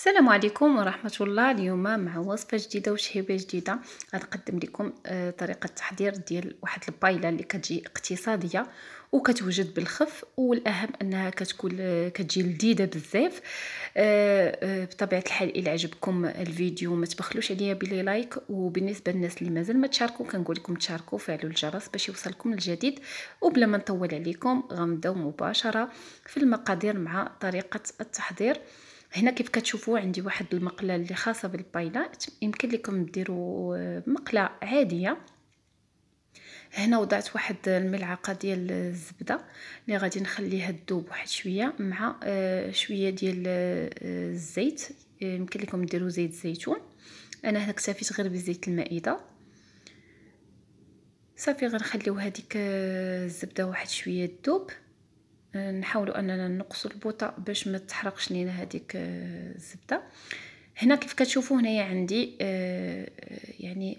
السلام عليكم ورحمة الله اليوم مع وصفة جديدة وشهيبة جديدة غنقدم لكم آه، طريقة تحضير ديال واحد البايلة اللي كتجي اقتصادية وكتوجد بالخف والاهم انها كتكون آه، كتجي لذيذه بزاف آه، بطبيعه الحال الى عجبكم الفيديو ما تبخلوش عليا بلي لايك وبالنسبه للناس اللي مازال ما تشاركوا كنقول لكم تشاركوا وفعلوا الجرس باش يوصلكم الجديد وبلا ما نطول عليكم غنبداو مباشره في المقادير مع طريقه التحضير هنا كيف كتشوفوا عندي واحد المقله اللي خاصه بالبايلات يمكن لكم ديروا آه، مقله عاديه هنا وضعت واحد الملعقه ديال الزبده اللي غادي نخليها تذوب واحد شويه مع آه، شويه ديال آه، الزيت يمكن لكم ديروا زيت الزيتون انا هنا اكتفيت غير بزيت المائده صافي غنخليو هذيك الزبده واحد شويه تذوب أه، نحاولوا اننا نقصوا البوطه باش ما تحرقش لينا هذيك أه، الزبده هنا كيف كتشوفوا هنايا عندي أه، يعني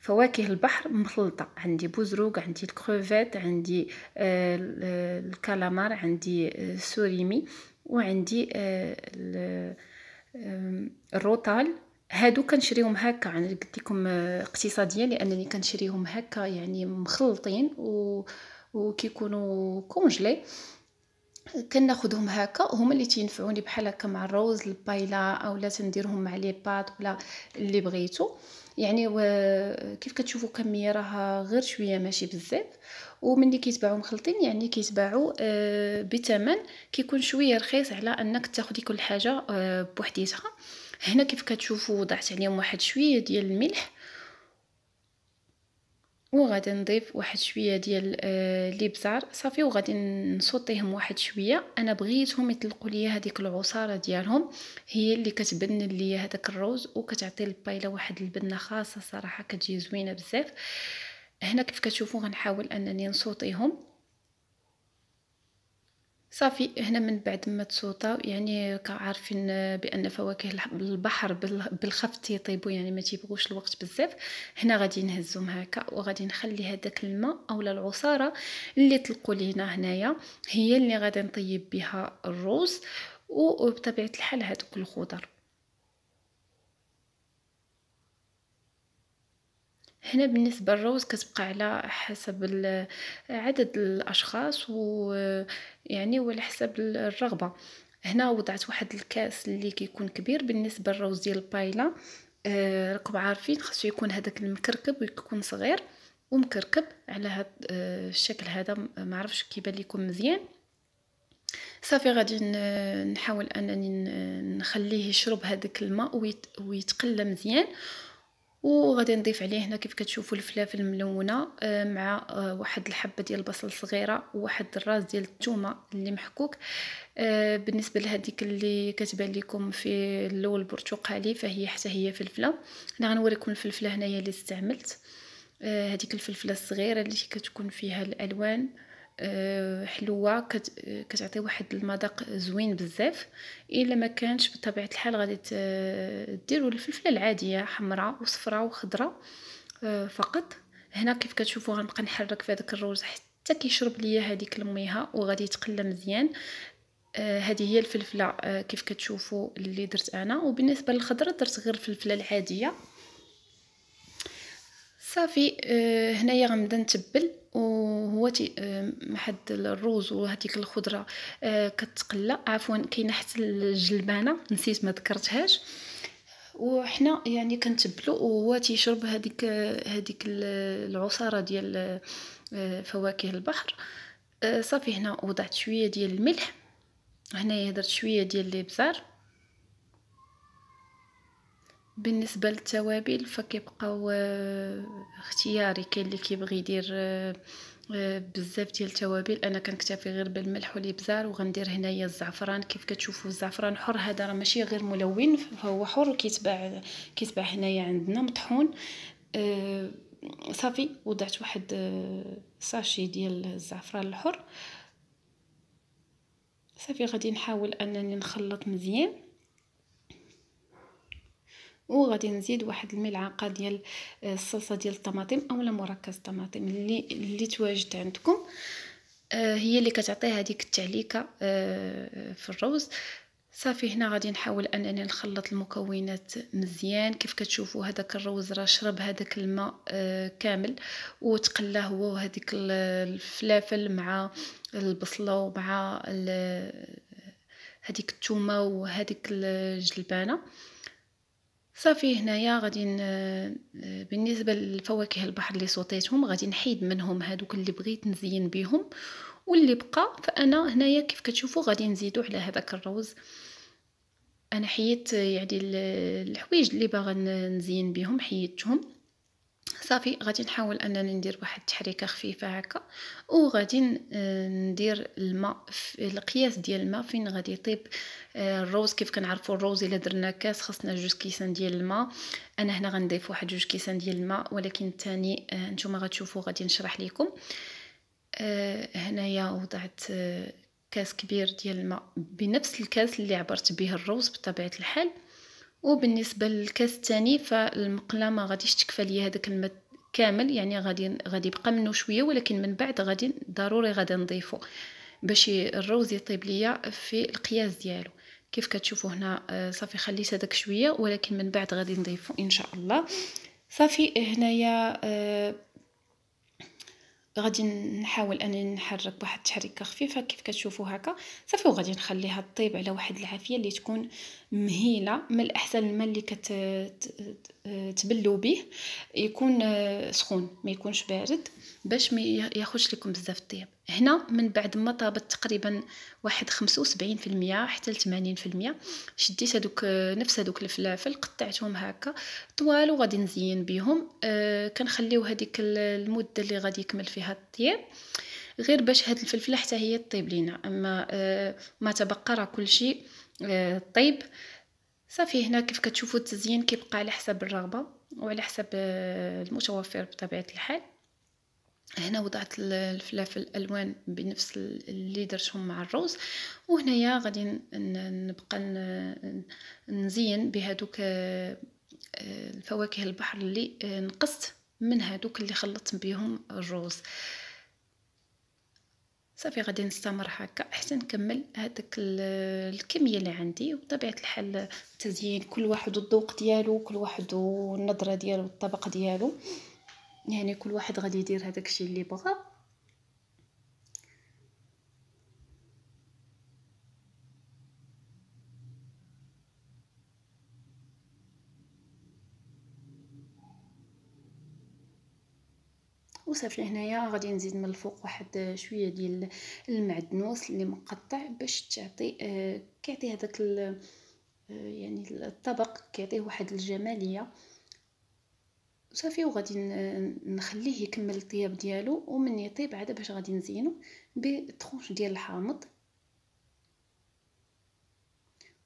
فواكه البحر مخلطه عندي بوزروق عندي الكروفيت عندي الكالامار عندي سوريمي وعندي الروتال هادو كنشريهم هكا انا قلت لكم اقتصاديا لانني كنشريهم هكا يعني مخلطين و وكيكونوا كونجلي كناخذهم هكا هما اللي تينفعوني بحال هكا مع الروز البايلا اولا تنديرهم مع لي بات ولا اللي بغيتو يعني كيف كتشوفوا كميه راها غير شويه ماشي بزاف وملي كيتباعوا مخلطين يعني كيتباعوا آه، بثمن كيكون شويه رخيص على انك تاخدي كل حاجه آه، بوحديتها هنا كيف كتشوفوا وضعت عليهم واحد شويه ديال الملح وغادي نضيف واحد شويه ديال الابزار آه، صافي وغادي نسوطيهم واحد شويه انا بغيتهم يطلقوا ليا هذيك العصاره ديالهم هي اللي كتبن ليا هذاك الروز وكتعطي البايله واحد البنه خاصه صراحه كتجي زوينه بزاف هنا كيف كتشوفوا غنحاول انني نسوطيهم صافي هنا من بعد ما تسوطاو يعني كعارفين بان فواكه البحر بالخفت يطيبوا يعني ما تيبغوش الوقت بزاف هنا غادي نهزهم هكا وغادي نخلي هذاك الماء اولا العصاره اللي طلقوا لينا هنايا هي اللي غادي نطيب بها الروز وبطبيعه الحال هذوك الخضر هنا بالنسبه للروز كتبقى على حسب عدد الاشخاص و يعني وعلى حسب الرغبه هنا وضعت واحد الكاس اللي كيكون كبير بالنسبه للروز ديال البايله آه، راكم عارفين خاصو يكون هذاك المكركب ويكون صغير ومكركب على هذا آه، الشكل هذا ما عرفش كيبان لكم مزيان صافي غادي نحاول انني نخليه يشرب هذاك الماء ويتقلى مزيان وغادي نضيف عليه هنا كيف كتشوفوا الفلافل الملونه آه، مع آه، واحد الحبه ديال البصل صغيره وواحد الراس ديال الثومه اللي محكوك آه، بالنسبه لهذيك اللي كتبان لكم في اللون البرتقالي فهي حتى هي فلفله انا غنوريكم الفلفله هنايا اللي استعملت هذيك الفلفله الصغيره اللي كتكون فيها الالوان آه، حلوه كتعطي واحد المذاق زوين بزاف الا ما كانش بطبيعه الحال غادي ديروا الفلفله العاديه حمراء وصفراء وخضراء آه، فقط هنا كيف كتشوفوا غنبقى نحرك في هذاك الروز حتى كيشرب ليا هذيك الميها وغادي يتقلى مزيان آه، هذه هي الفلفله كيف كتشوفوا اللي درت انا وبالنسبه للخضره درت غير الفلفله العاديه صافي آه، هنايا غنبدا نتبل وهو تي آه، محد الروز وهذيك الخضره آه، كتقلى عفوا كاينه حتى الجلبانه نسيت ما ذكرتهاش وحنا يعني كنتبلو وهو تيشرب هذيك هذيك العصاره ديال فواكه البحر صافي هنا وضعت شويه ديال الملح هنايا درت شويه ديال الابزار بالنسبه للتوابل فكيبقاو آه، اختياري كاين اللي كيبغي يدير آه، آه، بزاف ديال التوابل انا كنكتفي غير بالملح والابزار وغندير هنايا الزعفران كيف كتشوفوا الزعفران حر هذا راه ماشي غير ملون فهو حر وكيتباع كيتباع هنايا عندنا مطحون صافي وضعت واحد ساشي ديال الزعفران الحر صافي غادي نحاول انني نخلط مزيان وغادي نزيد واحد الملعقه ديال آه، الصلصه ديال الطماطم اولا مركز الطماطم اللي اللي تواجد عندكم آه، هي اللي كتعطي هذيك التعليكه آه، في الروز صافي هنا غادي نحاول انني نخلط المكونات مزيان كيف كتشوفوا هذاك الروز راه شرب هذاك الماء كامل وتقلى هو وهذيك الفلافل مع البصله ومع هذيك الثومه وهذيك الجلبانه صافي هنايا غادي آه، بالنسبه للفواكه البحر اللي صوتيتهم غادي نحيد منهم هادوك اللي بغيت نزين بهم واللي بقى فانا هنايا كيف كتشوفوا غادي نزيدو على هذاك الروز انا حيدت يعني الحوايج اللي باغا نزين بهم حيدتهم صافي غادي نحاول انني ندير واحد التحريكه خفيفه هكا وغادي ندير الماء القياس ديال الماء فين غادي يطيب آه، الروز كيف كنعرفوا الروز الا درنا كاس خاصنا جوج كيسان ديال الماء انا هنا غنضيف واحد جوج كيسان ديال الماء ولكن الثاني آه، نتوما غتشوفوا غادي نشرح لكم آه، هنايا وضعت كاس كبير ديال الماء بنفس الكاس اللي عبرت به الروز بطبيعه الحال وبالنسبه للكاس الثاني فالمقله ما غاديش تكفى ليا هذاك الماء كامل يعني غادي غادي يبقى منه شويه ولكن من بعد غادي ضروري غادي نضيفه باش الروز يطيب ليا في القياس ديالو كيف كتشوفوا هنا آه، صافي خليت هذاك شويه ولكن من بعد غادي نضيفه ان شاء الله صافي هنايا آه، غادي نحاول انني نحرك بواحد التحريكه خفيفه كيف كتشوفوا هكا صافي وغادي نخليها طيب على واحد العافيه اللي تكون مهيله من الاحسن الماء اللي كتبلوا به يكون سخون ما يكونش بارد باش ما ياخذش لكم بزاف الطياب هنا من بعد ما طابت تقريبا واحد 75% حتى ل 80% شديت هذوك نفس هذوك الفلافل قطعتهم هكا طوال وغادي نزين بهم آه، كنخليو هذيك المده اللي غادي يكمل فيها فيها الطيب غير باش هاد الفلفله حتى هي طيب لينا اما آه، ما تبقى راه كلشي آه، طيب صافي هنا كيف كتشوفوا التزيين كيبقى على حسب الرغبه وعلى حسب آه، المتوفر بطبيعه الحال هنا وضعت الفلافل الالوان بنفس اللي درتهم مع الروز وهنايا غادي نبقى نزين بهذوك الفواكه البحر اللي نقصت من هادوك اللي خلطت بيهم الروز صافي غادي نستمر هكا حتى نكمل هذاك الكميه اللي عندي وطبيعه الحال تزيين كل واحد الذوق ديالو كل واحد والنظره ديالو الطبق ديالو يعني كل واحد غادي يدير هذاك الشيء اللي بغا وصافي هنايا غادي نزيد من الفوق واحد شويه ديال المعدنوس اللي مقطع باش تعطي آه كيعطي هذاك آه، يعني الطبق كيعطيه واحد الجماليه صافي وغادي آه، نخليه يكمل الطياب ديالو ومن يطيب عاد باش غادي نزينو بترونش ديال الحامض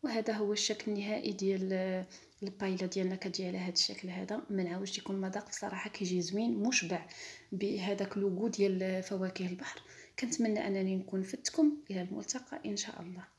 وهذا هو الشكل النهائي ديال آه، البايله ديالنا كتجي على هذا الشكل هذا ما نعاودش يكون مذاق بصراحه كيجي زوين مشبع بهذاك لوغو ديال آه، فواكه البحر كنتمنى انني نكون فدتكم الى الملتقى ان شاء الله